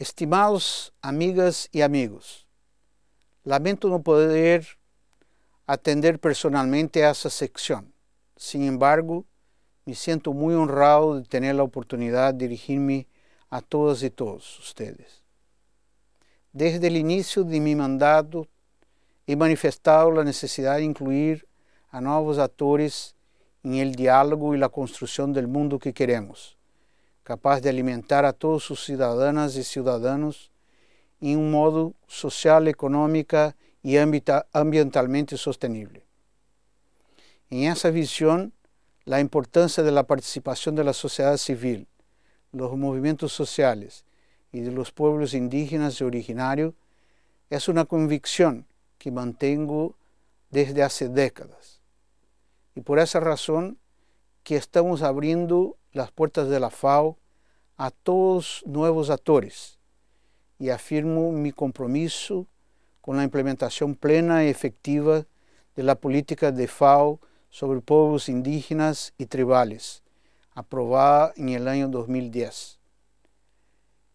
Estimados amigas y amigos, lamento no poder atender personalmente a esta sección. Sin embargo, me siento muy honrado de tener la oportunidad de dirigirme a todas y todos ustedes. Desde el inicio de mi mandato he manifestado la necesidad de incluir a nuevos actores en el diálogo y la construcción del mundo que queremos capaz de alimentar a todos sus ciudadanas y ciudadanos en un modo social, económica y ambientalmente sostenible. En esa visión, la importancia de la participación de la sociedad civil, los movimientos sociales y de los pueblos indígenas y originarios es una convicción que mantengo desde hace décadas. Y por esa razón que estamos abriendo las puertas de la FAO a todos nuevos actores y afirmo mi compromiso con la implementación plena y efectiva de la política de FAO sobre pueblos indígenas y tribales, aprobada en el año 2010.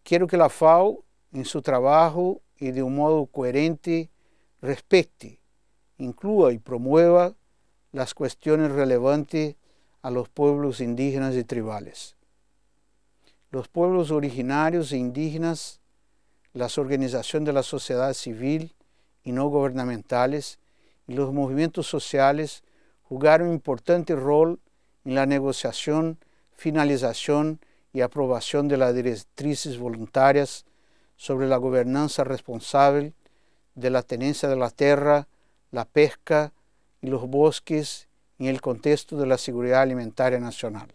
Quiero que la FAO, en su trabajo y de un modo coherente, respete, incluya y promueva las cuestiones relevantes a los pueblos indígenas y tribales. Los pueblos originarios e indígenas, las organizaciones de la sociedad civil y no gubernamentales y los movimientos sociales jugaron un importante rol en la negociación, finalización y aprobación de las directrices voluntarias sobre la gobernanza responsable de la tenencia de la tierra, la pesca y los bosques en el contexto de la seguridad alimentaria nacional,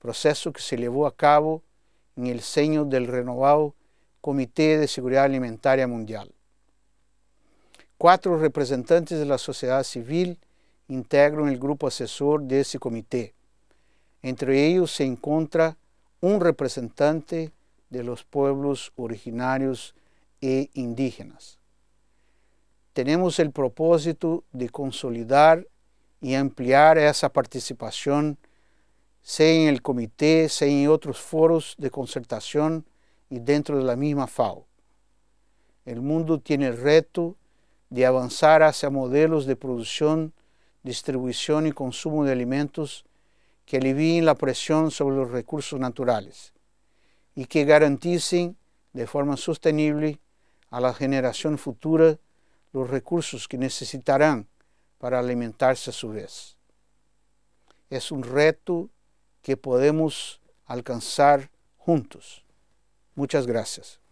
proceso que se llevó a cabo en el seno del renovado Comité de Seguridad Alimentaria Mundial. Cuatro representantes de la sociedad civil integran el grupo asesor de ese comité. Entre ellos se encuentra un representante de los pueblos originarios e indígenas. Tenemos el propósito de consolidar y ampliar esa participación, sea en el comité, sea en otros foros de concertación y dentro de la misma FAO. El mundo tiene el reto de avanzar hacia modelos de producción, distribución y consumo de alimentos que alivien la presión sobre los recursos naturales y que garanticen de forma sostenible a la generación futura los recursos que necesitarán para alimentarse a su vez. Es un reto que podemos alcanzar juntos. Muchas gracias.